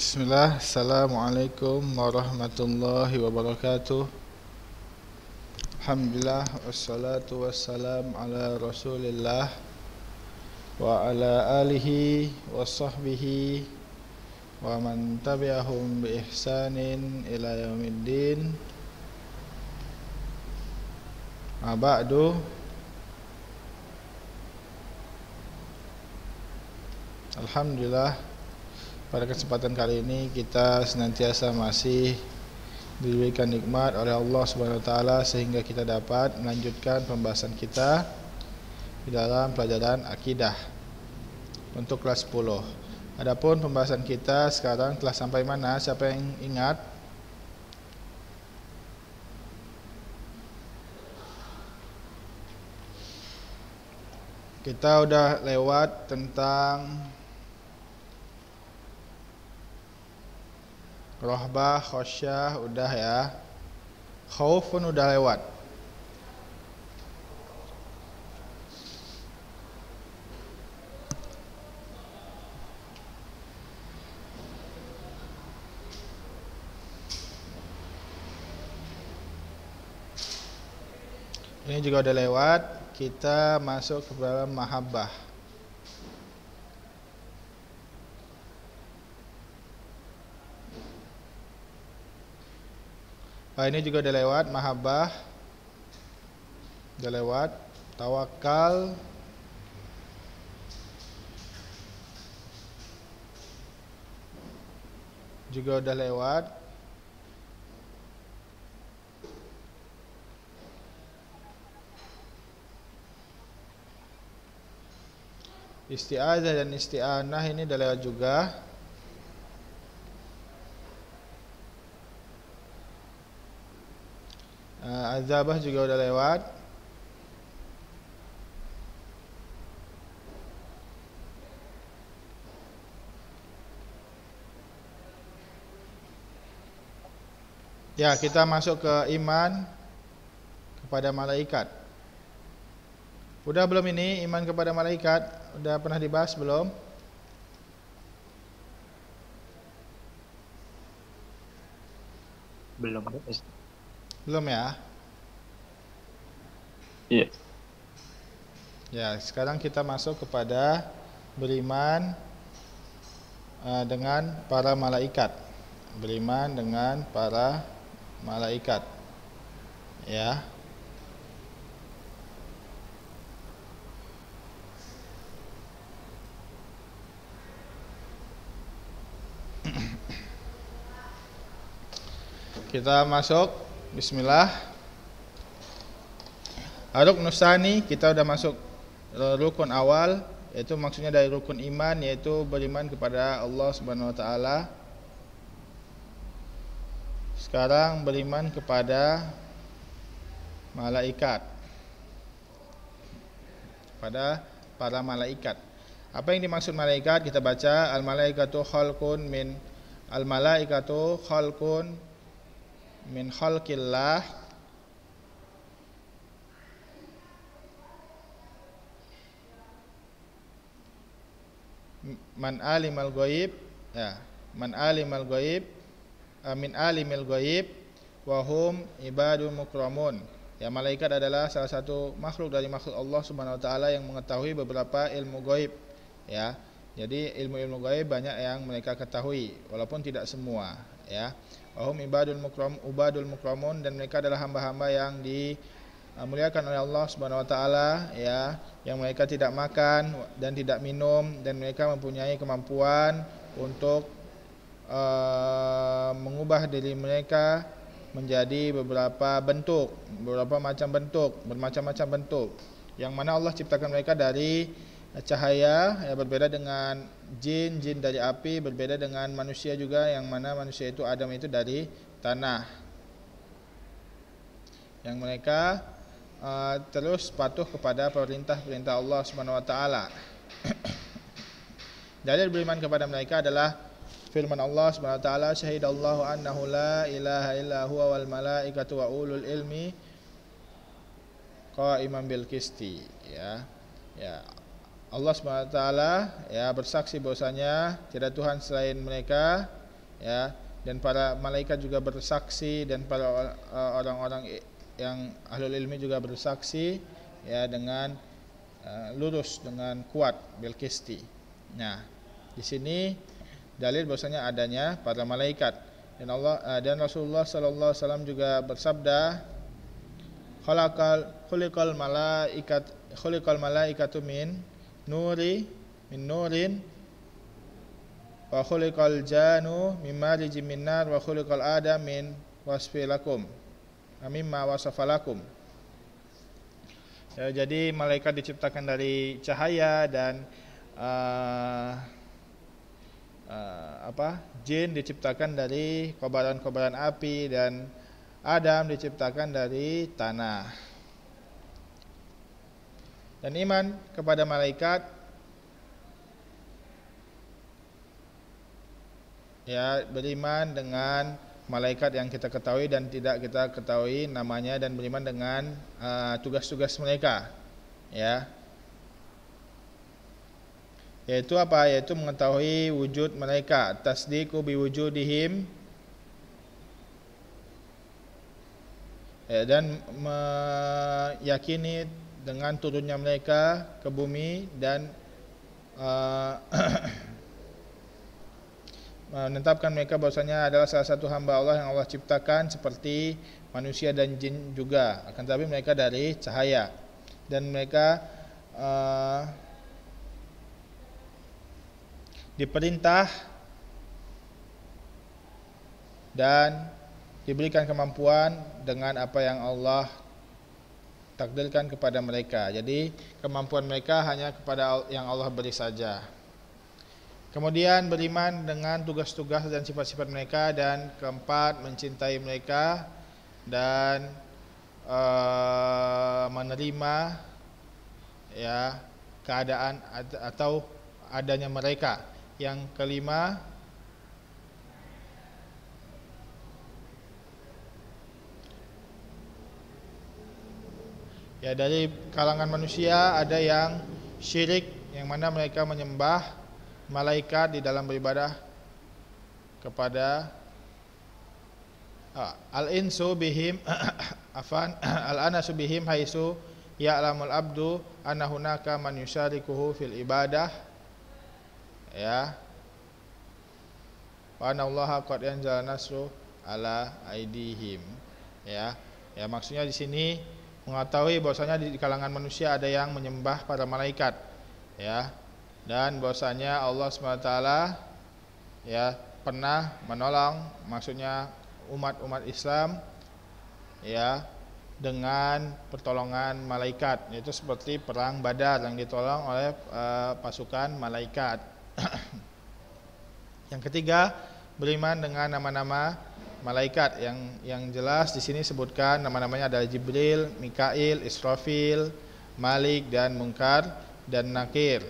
Bismillah, Assalamualaikum warahmatullahi wabarakatuh Alhamdulillah, wassalatu wassalam ala rasulillah Wa ala alihi wa sahbihi Wa man tabi'ahum bi ihsanin ila yaumiddin Abadu Alhamdulillah pada kesempatan kali ini kita senantiasa masih diberikan nikmat oleh Allah Subhanahu wa taala sehingga kita dapat melanjutkan pembahasan kita di dalam pelajaran akidah untuk kelas 10. Adapun pembahasan kita sekarang telah sampai mana? Siapa yang ingat? Kita udah lewat tentang Rohbah, khosyah, udah ya. Khaufun udah lewat. Ini juga udah lewat. Kita masuk ke dalam mahabbah. Ah ini juga udah lewat mahabbah. Udah lewat tawakal. Juga udah lewat. Isti'azah dan isti'anah ini udah lewat juga. uh, Azabah juga udah lewat Ya kita masuk ke iman kepada malaikat Udah belum ini iman kepada malaikat Udah pernah dibahas belum? Belum belum ya? Iya. Ya, sekarang kita masuk kepada beriman uh, dengan para malaikat. Beriman dengan para malaikat. Ya. Kita masuk Bismillah. Aruk nusani kita sudah masuk e, rukun awal yaitu maksudnya dari rukun iman yaitu beriman kepada Allah Subhanahu wa taala. Sekarang beriman kepada malaikat. Pada para malaikat. Apa yang dimaksud malaikat? Kita baca al malaikatu khalqun min al malaikatu khalqun min khalqillah man alimal ghaib ya man alimal ghaib amin eh, alimil ghaib wa hum ibadul mukramun ya malaikat adalah salah satu makhluk dari makhluk Allah Subhanahu wa taala yang mengetahui beberapa ilmu ghaib ya jadi ilmu-ilmu gaib banyak yang mereka ketahui walaupun tidak semua ya Wahum ibadul mukram ubadul mukramun dan mereka adalah hamba-hamba yang dimuliakan uh, oleh Allah Subhanahu wa taala ya yang mereka tidak makan dan tidak minum dan mereka mempunyai kemampuan untuk uh, mengubah diri mereka menjadi beberapa bentuk, beberapa macam bentuk, bermacam-macam bentuk. Yang mana Allah ciptakan mereka dari cahaya ya berbeda dengan jin jin dari api berbeda dengan manusia juga yang mana manusia itu Adam itu dari tanah yang mereka uh, terus patuh kepada perintah-perintah Allah Subhanahu wa taala. Dalil beriman kepada mereka adalah firman Allah Subhanahu wa taala syahidallahu annahu la ilaha illa huwa wal malaikatu wa ulul ilmi qaiman bil qisti ya. Ya, Allah SWT ya bersaksi bahwasanya tidak Tuhan selain mereka ya dan para malaikat juga bersaksi dan para eh, orang-orang yang ahlul ilmi juga bersaksi ya dengan uh, lurus dengan kuat bilqisti. Nah, di sini dalil bahwasanya adanya para malaikat dan Allah uh, dan Rasulullah sallallahu alaihi wasallam juga bersabda khalaqal khuliqal malaikat khuliqal malaikatu min nuri min nurin wa khuliqal janu min marijin min nar wa khuliqal adam min wasfilakum amin ma wasafalakum ya, jadi malaikat diciptakan dari cahaya dan uh, uh, apa jin diciptakan dari kobaran-kobaran api dan Adam diciptakan dari tanah dan iman kepada malaikat ya beriman dengan malaikat yang kita ketahui dan tidak kita ketahui namanya dan beriman dengan uh, tugas-tugas uh, mereka ya yaitu apa yaitu mengetahui wujud mereka tasdiku biwujudihim ya, dan meyakini dengan turunnya mereka ke bumi dan uh, menetapkan mereka bahwasanya adalah salah satu hamba Allah yang Allah ciptakan seperti manusia dan jin juga akan tetapi mereka dari cahaya dan mereka uh, diperintah dan diberikan kemampuan dengan apa yang Allah takdirkan kepada mereka. Jadi kemampuan mereka hanya kepada yang Allah beri saja. Kemudian beriman dengan tugas-tugas dan sifat-sifat mereka dan keempat mencintai mereka dan uh, menerima ya keadaan atau adanya mereka. Yang kelima Ya dari kalangan manusia ada yang syirik yang mana mereka menyembah malaikat di dalam beribadah kepada ah, al-insu bihim afan al-anasu bihim haisu ya'lamul abdu anna hunaka man yusharikuhu fil ibadah ya wa anna allaha qad anzala nasru ala aidihim ya ya maksudnya di sini mengetahui bahwasanya di kalangan manusia ada yang menyembah para malaikat ya dan bahwasanya Allah SWT ya pernah menolong maksudnya umat-umat Islam ya dengan pertolongan malaikat yaitu seperti perang Badar yang ditolong oleh e, pasukan malaikat. yang ketiga, beriman dengan nama-nama malaikat yang yang jelas di sini sebutkan nama-namanya adalah Jibril, Mikail, Israfil, Malik dan Munkar dan Nakir.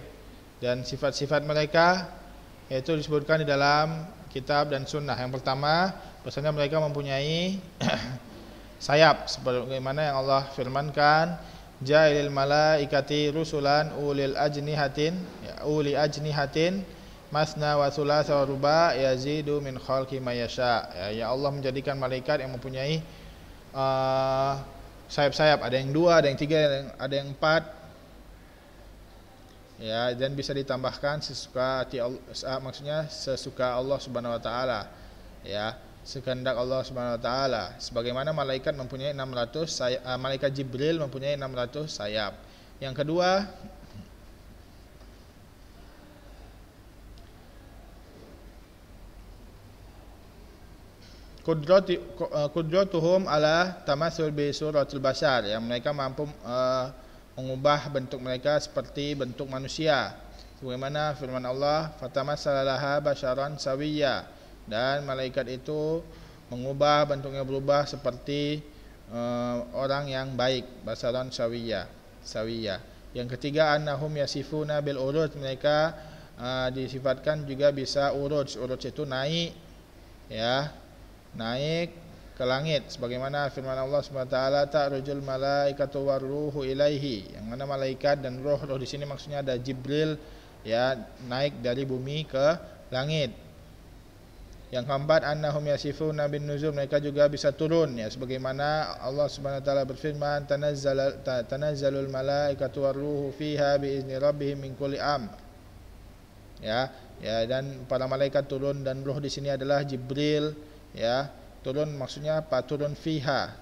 Dan sifat-sifat mereka yaitu disebutkan di dalam kitab dan sunnah. Yang pertama, biasanya mereka mempunyai sayap sebagaimana yang Allah firmankan Jailil malaikati rusulan ulil ajnihatin ya, uli ajnihatin masna wa sulasa wa ruba yazidu min khalqi mayasha. Ya, ya Allah menjadikan malaikat yang mempunyai sayap uh, sayap-sayap, ada yang dua, ada yang tiga, ada yang, ada yang empat. Ya, dan bisa ditambahkan sesuka hati Allah, maksudnya sesuka Allah Subhanahu wa taala. Ya, sekehendak Allah Subhanahu wa taala. Sebagaimana malaikat mempunyai 600 sayap, uh, malaikat Jibril mempunyai 600 sayap. Yang kedua, kudrati adalah eh, ala tamasul bi suratul basar yang mereka mampu uh, mengubah bentuk mereka seperti bentuk manusia sebagaimana firman Allah fatamassalaha basyaran sawiyya dan malaikat itu mengubah bentuknya berubah seperti uh, orang yang baik basyaran sawiyya sawiyya yang ketiga annahum yasifuna bil urut mereka uh, disifatkan juga bisa urut urut itu naik ya naik ke langit sebagaimana firman Allah Subhanahu wa taala ta'rujul malaikatu waruhu ilaihi yang mana malaikat dan roh roh di sini maksudnya ada Jibril ya naik dari bumi ke langit yang keempat annahum yasifuna bin nuzul mereka juga bisa turun ya sebagaimana Allah Subhanahu wa taala berfirman tanazzal tanazzalul malaikatu waruhu fiha biizni rabbihim min kulli amr ya ya dan para malaikat turun dan roh di sini adalah Jibril ya turun maksudnya apa turun fiha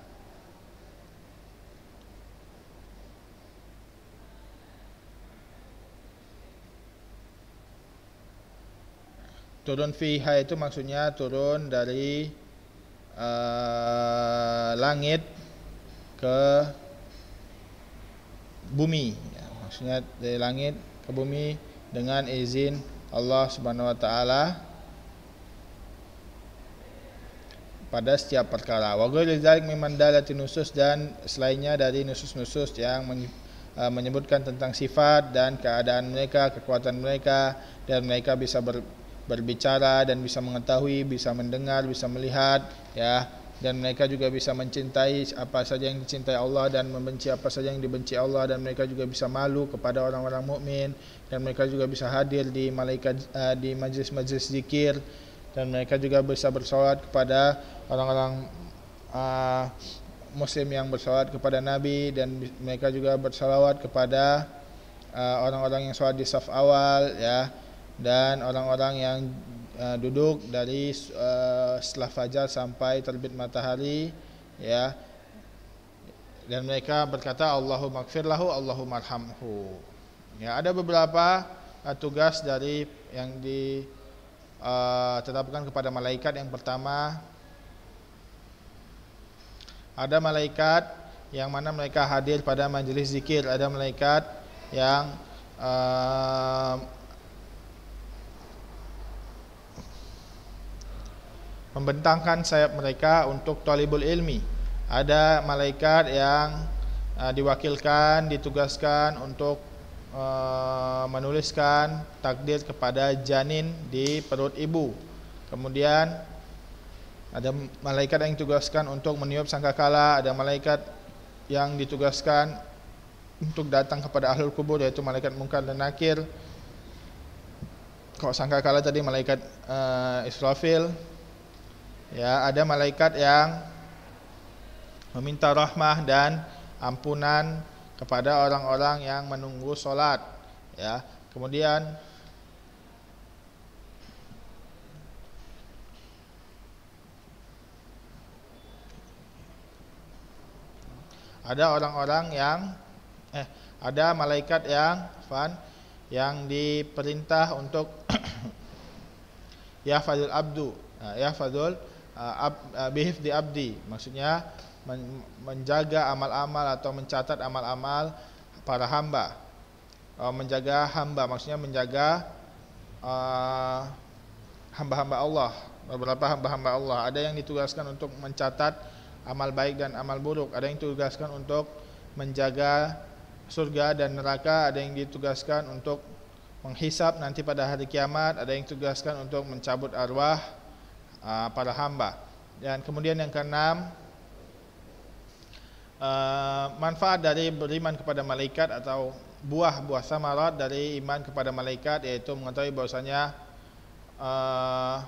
turun fiha itu maksudnya turun dari uh, langit ke bumi ya, maksudnya dari langit ke bumi dengan izin Allah Subhanahu wa taala pada setiap perkara. Wa ghairizalik mimman dalati nusus dan selainnya dari nusus-nusus yang eh, menyebutkan tentang sifat dan keadaan mereka, kekuatan mereka dan mereka bisa ber, berbicara dan bisa mengetahui, bisa mendengar, bisa melihat ya dan mereka juga bisa mencintai apa saja yang dicintai Allah dan membenci apa saja yang dibenci Allah dan mereka juga bisa malu kepada orang-orang mukmin dan mereka juga bisa hadir di malaikat uh, di majlis-majlis zikir dan mereka juga bisa bersolat kepada orang-orang uh, muslim yang bersolat kepada Nabi dan mereka juga bersolawat kepada ah, orang-orang uh, yang sholat di saf awal ya dan orang-orang yang uh, duduk dari uh, setelah fajar sampai terbit matahari ya dan mereka berkata Allahu kfirlahu Allahumma arhamhu ya ada beberapa uh, tugas dari yang di Eh, tetapkan kepada malaikat yang pertama ada malaikat yang mana mereka hadir pada majelis zikir, ada malaikat yang uh, membentangkan sayap mereka untuk talibul ilmi. Ada malaikat yang uh, diwakilkan, ditugaskan untuk Eh, menuliskan takdir kepada janin di perut ibu. Kemudian ada malaikat yang ditugaskan untuk meniup sangkakala, ada malaikat yang ditugaskan untuk datang kepada ahlul kubur yaitu malaikat mungkar dan nakir. Kalau sangkakala tadi malaikat uh, Israfil. Ya, ada malaikat yang meminta rahmah dan ampunan kepada orang-orang yang menunggu sholat ya kemudian ada orang-orang yang eh ada malaikat yang fan yang diperintah untuk ya fadul abdu nah, ya fadul uh, eh, ab, eh, di abdi maksudnya menjaga amal-amal atau mencatat amal-amal para hamba. Oh, menjaga hamba maksudnya menjaga eh, hamba-hamba uh, Allah. Beberapa hamba-hamba Allah ada yang ditugaskan untuk mencatat amal baik dan amal buruk, ada yang ditugaskan untuk menjaga surga dan neraka, ada yang ditugaskan untuk menghisap nanti pada hari kiamat, ada yang ditugaskan untuk mencabut arwah uh, para hamba. Dan kemudian yang keenam, Eh, manfaat dari beriman kepada malaikat atau buah-buah samarat dari iman kepada malaikat yaitu mengetahui bahwasanya uh,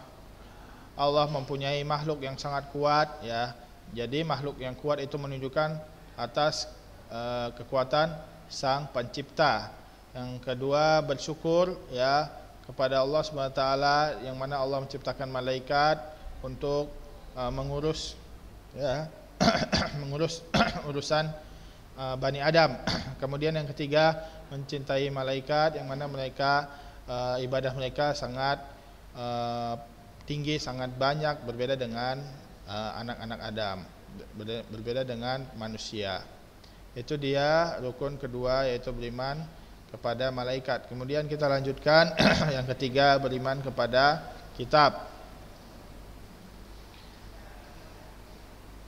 Allah mempunyai makhluk yang sangat kuat ya. Jadi makhluk yang kuat itu menunjukkan atas uh, kekuatan Sang Pencipta. Yang kedua bersyukur ya kepada Allah Subhanahu taala yang mana Allah menciptakan malaikat untuk uh, mengurus ya mengurus urusan uh, Bani Adam. Kemudian yang ketiga, mencintai malaikat yang mana mereka uh, ibadah mereka sangat uh, tinggi, sangat banyak berbeda dengan uh, anak-anak uh, Adam, berbeda dengan manusia. Itu dia rukun kedua yaitu beriman kepada malaikat. Kemudian kita lanjutkan yang ketiga beriman kepada kitab.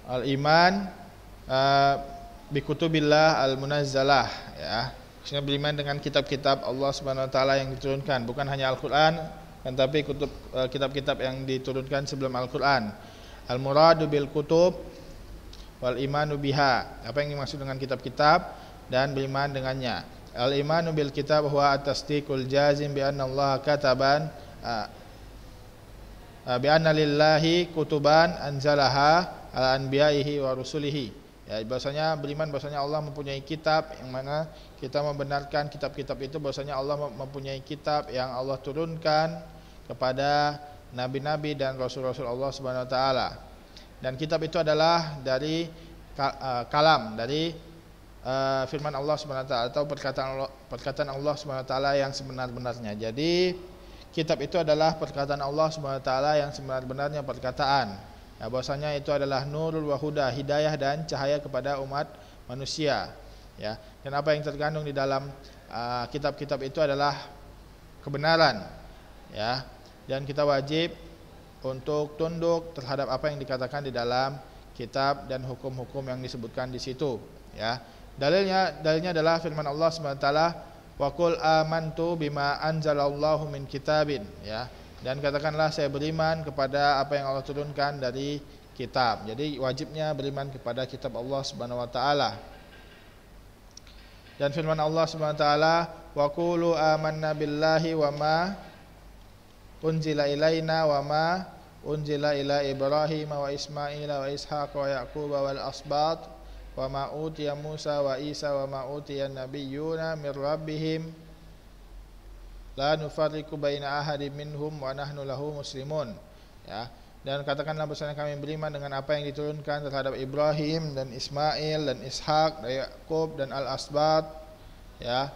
al-iman uh, kutubillah al-munazzalah ya. Maksudnya beriman dengan kitab-kitab Allah Subhanahu wa taala yang diturunkan, bukan hanya Al-Qur'an, tetapi kan, kutub eh, kitab-kitab yang diturunkan sebelum Al-Qur'an. Al-muradu bil kutub wal imanu biha. Apa yang dimaksud dengan kitab-kitab dan beriman dengannya. Al imanu bil kitab huwa at-tasdiqul jazim bi anna Allah kataban eh, bi anna lillahi kutuban anzalaha ala anbiya'ihi wa rusulihi. Ya, bahasanya beriman bahasanya Allah mempunyai kitab yang mana kita membenarkan kitab-kitab itu bahasanya Allah mempunyai kitab yang Allah turunkan kepada nabi-nabi dan rasul-rasul Allah Subhanahu wa taala. Dan kitab itu adalah dari e, kalam dari uh, firman Allah Subhanahu wa taala atau perkataan Allah, perkataan Allah Subhanahu wa taala yang sebenar-benarnya. Jadi kitab itu adalah perkataan Allah Subhanahu wa taala yang sebenar-benarnya perkataan ya, bahwasanya itu adalah nurul wahuda hidayah dan cahaya kepada umat manusia ya dan apa yang terkandung di dalam ah, kitab-kitab uh, itu adalah kebenaran ya dan kita wajib untuk tunduk terhadap apa yang dikatakan di dalam kitab dan hukum-hukum yang disebutkan di situ ya dalilnya dalilnya adalah firman Allah Subhanahu wa taala wa qul amantu bima anzalallahu min kitabin ya dan katakanlah saya beriman kepada apa yang Allah turunkan dari kitab. Jadi wajibnya beriman kepada kitab Allah Subhanahu wa taala. Dan firman Allah Subhanahu wa taala, "Wa qulu amanna billahi wa ma unzila ilaina wa ma unzila ila Ibrahim wa Ismail wa Ishaq wa Yaqub wal asbat wa ma utiya Musa wa Isa wa ma utiya nabiyyuna min rabbihim" la nufarriqu baina ahadin minhum wa nahnu lahu muslimun ya dan katakanlah bahwasanya kami beriman dengan apa yang diturunkan terhadap Ibrahim dan Ismail dan Ishak dan Yakub dan Al-Asbat ya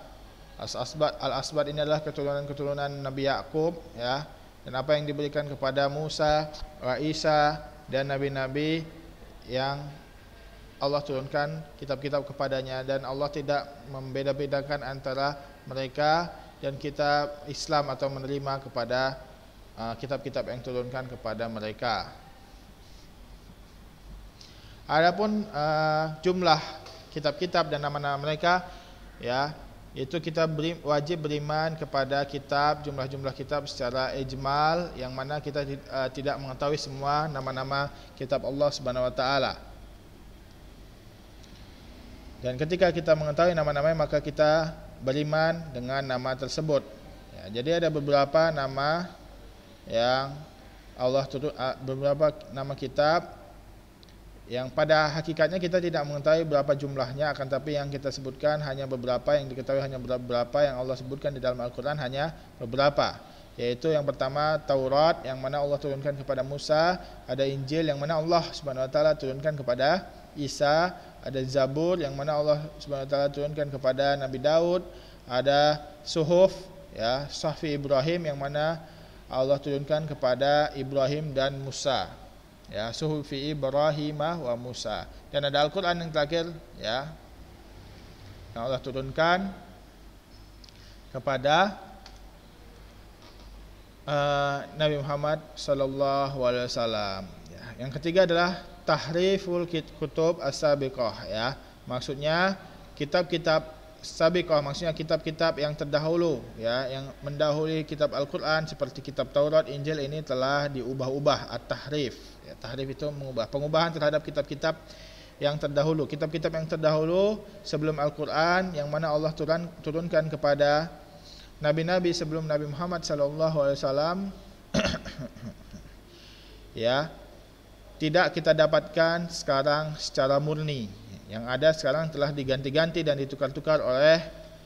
Al-Asbat Al-Asbat ini adalah keturunan-keturunan Nabi Yakub ya dan apa yang diberikan kepada Musa, wa Isa dan nabi-nabi yang Allah turunkan kitab-kitab kepadanya dan Allah tidak membeda-bedakan antara mereka dan kita Islam atau menerima kepada uh, kitab-kitab uh, yang turunkan kepada mereka. Adapun uh, jumlah kitab-kitab dan nama-nama mereka ya itu kita beri, wajib beriman kepada kitab jumlah-jumlah kitab secara ijmal yang mana kita uh, tidak mengetahui semua nama-nama kitab Allah Subhanahu wa taala. Dan ketika kita mengetahui nama-namanya maka kita beriman dengan nama tersebut. Ya, jadi ada beberapa nama yang Allah tutup, beberapa nama kitab yang pada hakikatnya kita tidak mengetahui berapa jumlahnya akan tapi yang kita sebutkan hanya beberapa yang diketahui hanya beberapa yang Allah sebutkan di dalam Al-Qur'an hanya beberapa yaitu yang pertama Taurat yang mana Allah turunkan kepada Musa, ada Injil yang mana Allah Subhanahu wa taala turunkan kepada Isa, ada Zabur yang mana Allah Subhanahu wa taala turunkan kepada Nabi Daud, ada Suhuf ya, Safi Ibrahim yang mana Allah turunkan kepada Ibrahim dan Musa. Ya, Suhufi Ibrahimah wa Musa. Dan ada Al-Qur'an yang terakhir ya. Yang Allah turunkan kepada uh, Nabi Muhammad sallallahu alaihi wasallam. Ya. Yang ketiga adalah tahriful kutub as ya. Maksudnya kitab-kitab sabiqah maksudnya kitab-kitab yang terdahulu ya yang mendahului kitab Al-Qur'an seperti kitab Taurat, Injil ini telah diubah-ubah at-tahrif. Ya, tahrif itu mengubah pengubahan terhadap kitab-kitab yang terdahulu, kitab-kitab yang terdahulu sebelum Al-Qur'an yang mana Allah turun, turunkan kepada nabi-nabi sebelum Nabi Muhammad sallallahu alaihi wasallam ya tidak kita dapatkan sekarang secara murni. Yang ada sekarang telah diganti-ganti dan ditukar-tukar oleh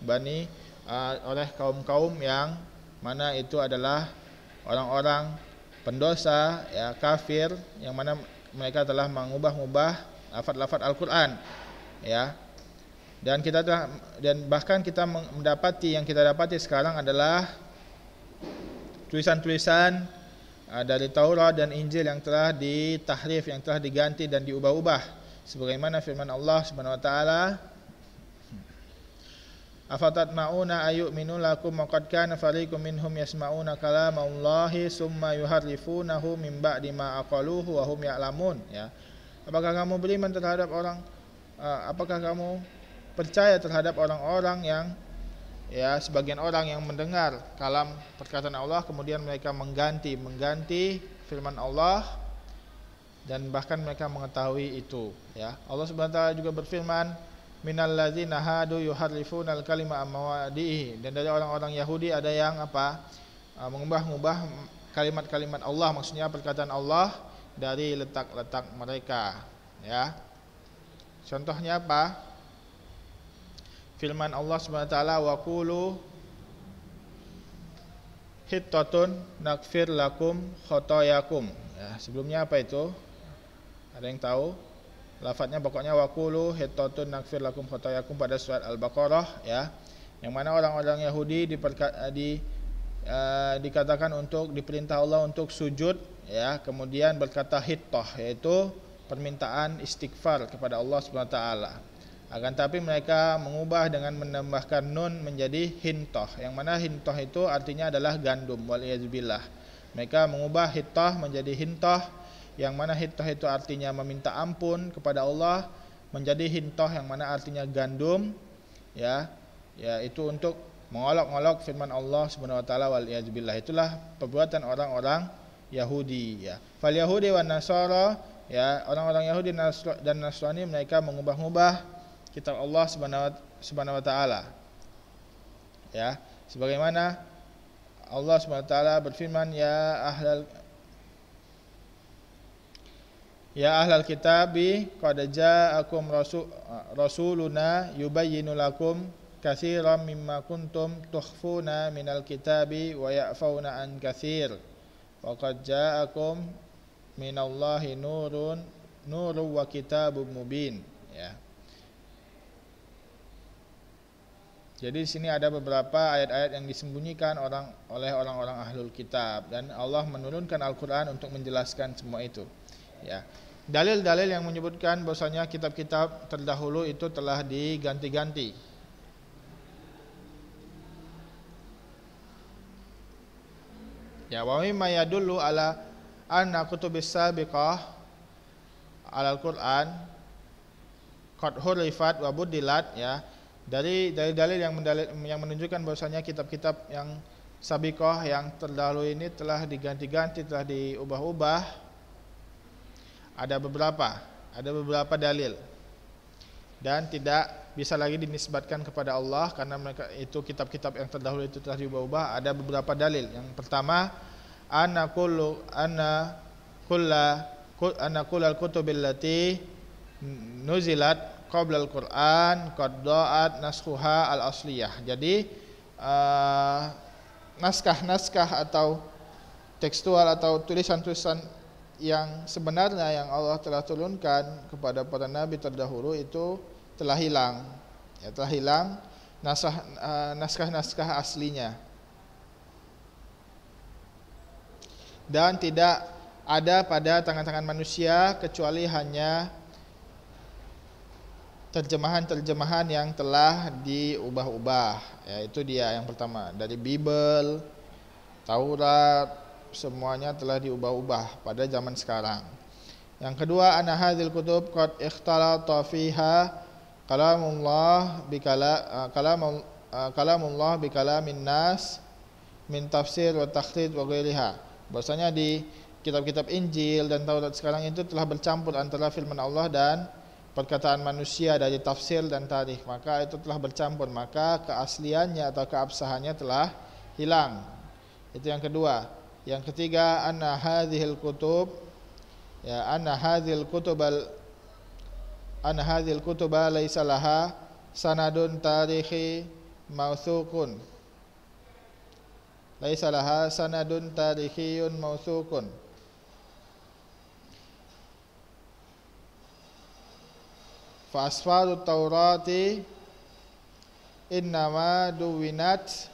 bani oleh kaum-kaum yang mana itu adalah orang-orang pendosa ya kafir yang mana mereka telah mengubah-ubah lafaz-lafaz Al-Qur'an ya dan kita telah, dan bahkan kita mendapati yang kita dapati sekarang adalah tulisan-tulisan Ah, dari Taurat dan Injil yang telah ditahrif yang telah diganti dan diubah-ubah sebagaimana firman Allah Subhanahu wa taala Afatat ma'una ayu minulakum maqad kana fariqum minhum yasma'una kalamallahi summa yuharrifunahu min ba'di ma aqaluhu wa hum ya'lamun ya. Apakah kamu beriman terhadap orang ah, apakah kamu percaya terhadap orang-orang yang ya sebagian orang yang mendengar kalam perkataan Allah kemudian mereka mengganti mengganti firman Allah dan bahkan mereka mengetahui itu ya Allah Subhanahu wa taala juga berfirman minal ladzina hadu al kalima amwadihi dan dari orang-orang Yahudi ada yang apa ah, mengubah-ubah kalimat-kalimat Allah maksudnya perkataan Allah dari letak-letak mereka ya contohnya apa firman Allah Subhanahu wa taala wa qulu hittatun nakfir lakum khotoyakum ya, sebelumnya apa itu ada yang tahu lafadznya pokoknya qulu hittatun nakfir lakum khotoyakum pada surat al-baqarah ya yang mana orang-orang Yahudi diperka, di uh, dikatakan untuk diperintah Allah untuk sujud ya kemudian berkata hittah yaitu permintaan istighfar kepada Allah Subhanahu wa taala akan tapi mereka mengubah dengan menambahkan nun menjadi hintoh. Yang mana hintoh itu artinya adalah gandum. Waliyazubillah. Mereka mengubah hintoh menjadi hintoh. Yang mana hintoh itu artinya meminta ampun kepada Allah. Menjadi hintoh yang mana artinya gandum. Ya, ya itu untuk mengolok-olok firman Allah Subhanahu wa taala waliyazbillah. Itulah perbuatan orang-orang Yahudi ya. Fal Yahudi wan Nasara ya, orang-orang Yahudi dan Nasrani mereka mengubah-ubah kitab Allah Subhanahu wa taala. Ya, sebagaimana Allah Subhanahu wa taala berfirman ya ahlal Ya ahlal kitabi qad ja'akum rasuluna yubayyinu lakum katsiran mimma kuntum tukhfuna minal kitabi wa ya'fauna an katsir wa qad ja'akum minallahi nurun nurun wa kitabun mubin ya Jadi di sini ada beberapa ayat-ayat yang disembunyikan orang oleh orang-orang ahlul kitab dan Allah menurunkan Al-Qur'an untuk menjelaskan semua itu. Ya. Dalil-dalil yang menyebutkan bahwasanya kitab-kitab terdahulu itu telah diganti-ganti. Ya, wa mimma yadullu ala anna kutubis sabiqah al-Qur'an qad hurifat wa budilat ya dari dalil-dalil yang, mendalil, yang menunjukkan bahwasanya kitab-kitab yang sabiqah yang terdahulu ini telah diganti-ganti, telah diubah-ubah ada beberapa, ada beberapa dalil dan tidak bisa lagi dinisbatkan kepada Allah karena mereka itu kitab-kitab yang terdahulu itu telah diubah-ubah ada beberapa dalil yang pertama anna kullu anna kulla anna kullal nuzilat qabla al-Qur'an qad da'at naskhuha al-asliyah. Jadi eh, naskah-naskah uh, atau tekstual atau tulisan-tulisan yang sebenarnya yang Allah telah turunkan kepada para nabi terdahulu itu telah hilang. Ya, telah hilang eh, naskah-naskah uh, aslinya. Dan tidak ada pada tangan-tangan manusia kecuali hanya terjemahan-terjemahan yang telah diubah-ubah ya itu dia yang pertama dari Bible Taurat semuanya telah diubah-ubah pada zaman sekarang yang kedua anna hadhil kutub qad ikhtalata fiha kalamullah bikala eh, kalam eh, kalamullah bikalamin nas min tafsir wa takhrid wa ghairiha bahwasanya di kitab-kitab Injil dan Taurat sekarang itu telah bercampur antara firman Allah dan perkataan manusia dari tafsir dan tarikh maka itu telah bercampur maka keasliannya atau keabsahannya telah hilang itu yang kedua yang ketiga anna hadhil kutub ya anna hadhil kutub al anna hadhil kutub laisa laha sanadun tarikhi mausukun laisa laha sanadun tarikhiyun mausukun Fasfadu Taurati innama duwinat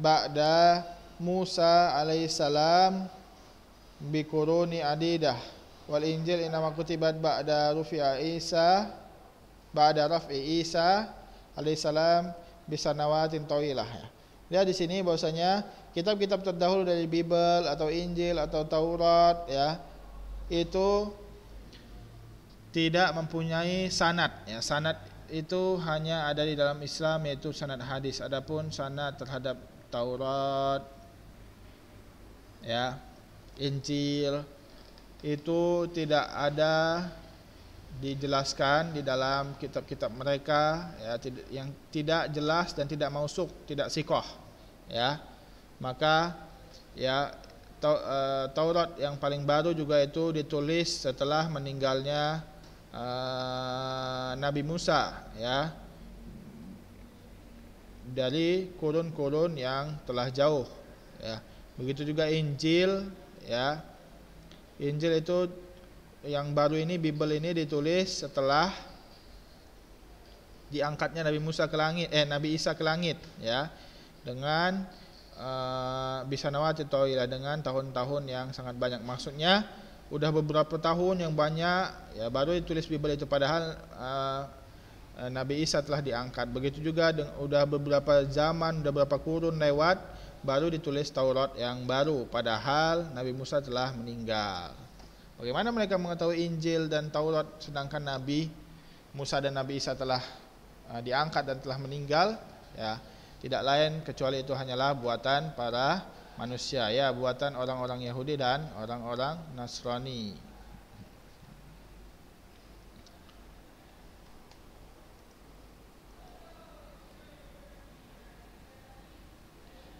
ba'da Musa alaihissalam bikuruni adidah wal injil innama kutibat ba'da rufi'a Isa ba'da raf'i Isa alaihissalam bisanawatin tawilah ya. Lihat di sini bahwasanya kitab-kitab terdahulu dari Bible atau Injil atau Taurat ya itu tidak mempunyai sanat ya sanat itu hanya ada di dalam Islam yaitu sanat hadis adapun sanat terhadap Taurat ya Injil itu tidak ada dijelaskan di dalam kitab-kitab mereka ya yang tidak jelas dan tidak masuk tidak sikoh ya maka ya eh, Taurat yang paling baru juga itu ditulis setelah meninggalnya Eh, Nabi Musa ya dari kurun-kurun yang telah jauh ya begitu juga Injil ya Injil itu yang baru ini Bible ini ditulis setelah diangkatnya Nabi Musa ke langit eh Nabi Isa ke langit ya dengan uh, eh, bisanawati toila dengan tahun-tahun yang sangat banyak maksudnya Udah beberapa tahun yang banyak ya baru ditulis Bible itu padahal uh, Nabi Isa telah diangkat. Begitu juga sudah beberapa zaman, sudah beberapa kurun lewat baru ditulis Taurat yang baru padahal Nabi Musa telah meninggal. Bagaimana mereka mengetahui Injil dan Taurat sedangkan Nabi Musa dan Nabi Isa telah uh, diangkat dan telah meninggal ya. Tidak lain kecuali itu hanyalah buatan para manusia ya buatan orang-orang Yahudi dan orang-orang Nasrani.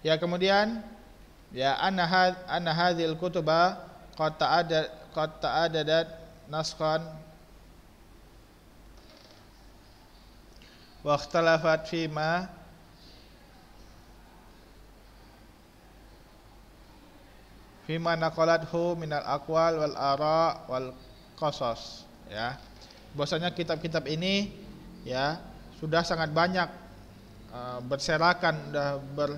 Ya kemudian ya anahad anahadil kutuba kota ada kota ada dan naskon waktalafat fima fima naqalathu minal akwal wal ara wal kosos. ya bahwasanya kitab-kitab ini ya sudah sangat banyak eh, berserakan sudah ber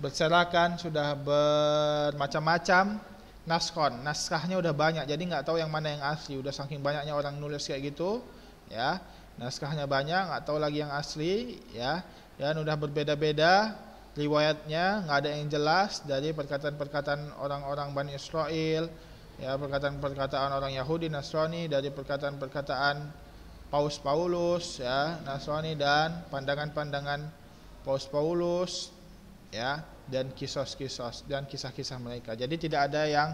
berserakan sudah bermacam-macam naskon naskahnya udah banyak jadi nggak tahu yang mana yang asli udah saking banyaknya orang nulis kayak gitu ya naskahnya banyak nggak tahu lagi yang asli ya dan udah berbeda-beda riwayatnya nggak ada yang jelas dari perkataan-perkataan orang-orang Bani Israel ya perkataan-perkataan orang Yahudi Nasrani dari perkataan-perkataan Paus Paulus ya Nasrani dan pandangan-pandangan Paus Paulus ya dan kisah-kisah dan kisah-kisah mereka. Jadi tidak ada yang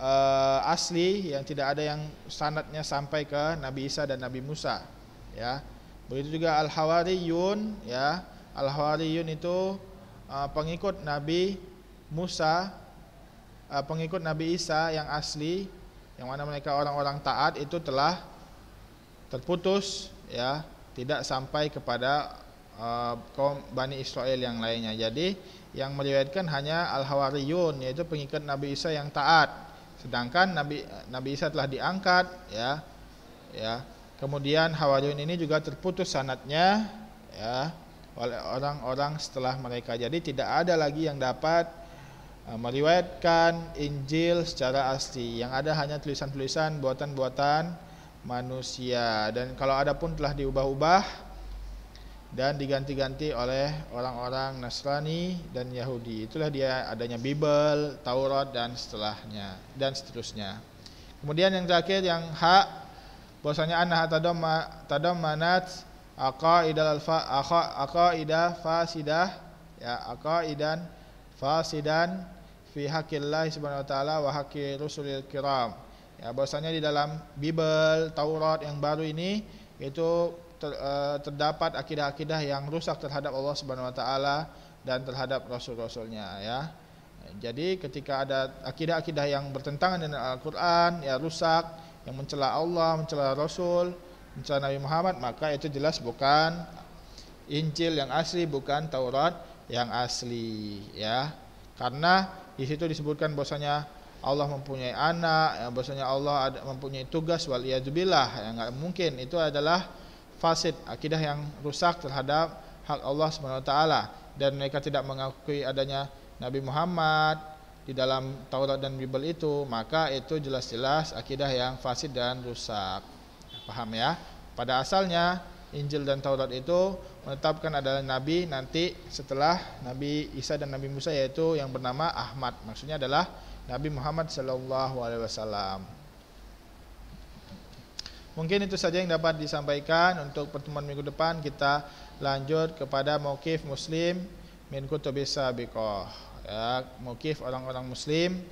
uh, asli, yang tidak ada yang sanatnya sampai ke Nabi Isa dan Nabi Musa, ya. Begitu juga al-Hawariyun, ya. Al-Hawariyun itu Ah, pengikut Nabi Musa, ah, pengikut Nabi Isa yang asli, yang mana mereka orang-orang taat itu telah terputus, ya, tidak sampai kepada ah, kaum Bani Israel yang lainnya. Jadi yang meriwayatkan hanya Al-Hawariyun, yaitu pengikut Nabi Isa yang taat. Sedangkan Nabi Nabi Isa telah diangkat, ya, ya. Kemudian Hawariyun ini juga terputus sanatnya, ya oleh orang-orang setelah mereka. Jadi tidak ada lagi yang dapat uh, meriwayatkan Injil secara asli. Yang ada hanya tulisan-tulisan, buatan-buatan manusia. Dan kalau ada pun telah diubah-ubah dan diganti-ganti oleh orang-orang Nasrani dan Yahudi. Itulah dia adanya Bible, Taurat dan setelahnya dan seterusnya. Kemudian yang terakhir yang hak bahwasanya anak anha tadammanat aqaidah alfa fa fasidah ya aqaidan fasidan fi haqqillah subhanahu wa taala wa haqqi rusulil kiram ya bahwasanya di dalam Bible Taurat yang baru ini itu ter, uh, terdapat akidah-akidah yang rusak terhadap Allah Subhanahu wa taala dan terhadap rasul-rasulnya ya. Jadi ketika ada akidah-akidah yang bertentangan dengan Al-Qur'an ya rusak yang mencela Allah, mencela Rasul, Insan Nabi Muhammad maka itu jelas bukan Injil yang asli bukan Taurat yang asli ya karena di situ disebutkan bahwasanya Allah mempunyai anak ya, bahwasanya Allah ada, mempunyai tugas wal iazubillah yang nggak mungkin itu adalah fasid akidah yang rusak terhadap hak Allah swt dan mereka tidak mengakui adanya Nabi Muhammad di dalam Taurat dan Bible itu maka itu jelas-jelas akidah yang fasid dan rusak Paham ya? Pada asalnya Injil dan Taurat itu menetapkan adalah nabi nanti setelah Nabi Isa dan Nabi Musa yaitu yang bernama Ahmad. Maksudnya adalah Nabi Muhammad Shallallahu alaihi wasallam. Mungkin itu saja yang dapat disampaikan untuk pertemuan minggu depan kita lanjut kepada mokif muslim min kutubisa biqah. Ya, mokif orang-orang muslim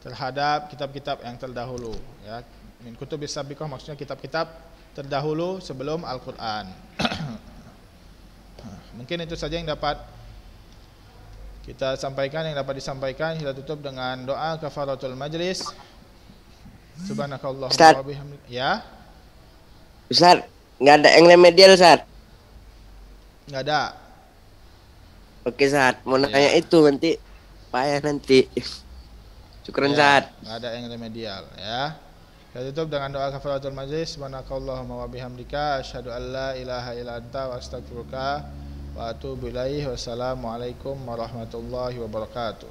terhadap kitab-kitab yang terdahulu ya. Min kutubi sabiqah maksudnya kitab-kitab terdahulu sebelum Al-Qur'an. Mungkin itu saja yang dapat kita sampaikan yang dapat disampaikan kita tutup dengan doa kafaratul majlis. Subhanakallahumma wa bihamdika. Ya. Ustaz, nggak ada yang remedial, Ustaz? Nggak ada. Oke, Ustaz. Mau ya. nanya itu nanti ya nanti. Syukran, ya, Ustaz. Nggak ada yang remedial, ya. Kita ya, tutup dengan doa kafaratul majlis. Subhanakallahumma wa bihamdika asyhadu an la ilaha illa anta wa astaghfiruka wa atubu ilaih. Wassalamualaikum warahmatullahi wabarakatuh.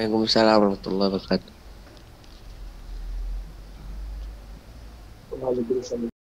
Waalaikumsalam warahmatullahi wabarakatuh.